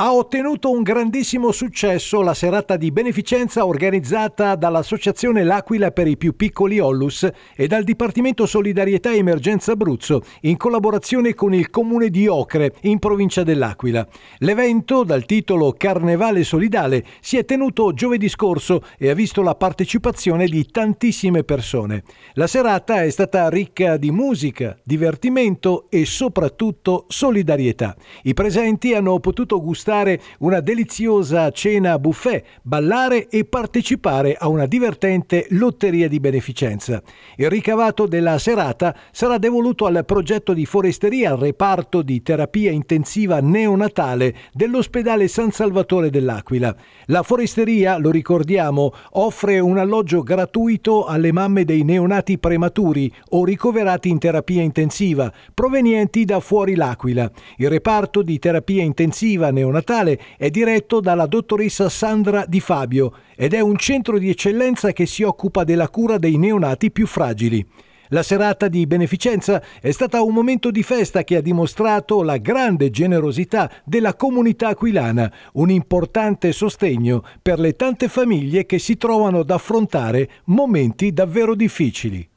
Ha ottenuto un grandissimo successo la serata di beneficenza organizzata dall'Associazione L'Aquila per i più piccoli Ollus e dal Dipartimento Solidarietà e Emergenza Abruzzo in collaborazione con il comune di Ocre in provincia dell'Aquila. L'evento, dal titolo Carnevale Solidale, si è tenuto giovedì scorso e ha visto la partecipazione di tantissime persone. La serata è stata ricca di musica, divertimento e soprattutto solidarietà. I presenti hanno potuto gustare gustare una deliziosa cena a buffet, ballare e partecipare a una divertente lotteria di beneficenza. Il ricavato della serata sarà devoluto al progetto di foresteria al reparto di terapia intensiva neonatale dell'ospedale San Salvatore dell'Aquila. La foresteria, lo ricordiamo, offre un alloggio gratuito alle mamme dei neonati prematuri o ricoverati in terapia intensiva, provenienti da fuori l'Aquila. Il reparto di terapia intensiva neonatale Natale è diretto dalla dottoressa Sandra Di Fabio ed è un centro di eccellenza che si occupa della cura dei neonati più fragili. La serata di beneficenza è stata un momento di festa che ha dimostrato la grande generosità della comunità aquilana, un importante sostegno per le tante famiglie che si trovano ad affrontare momenti davvero difficili.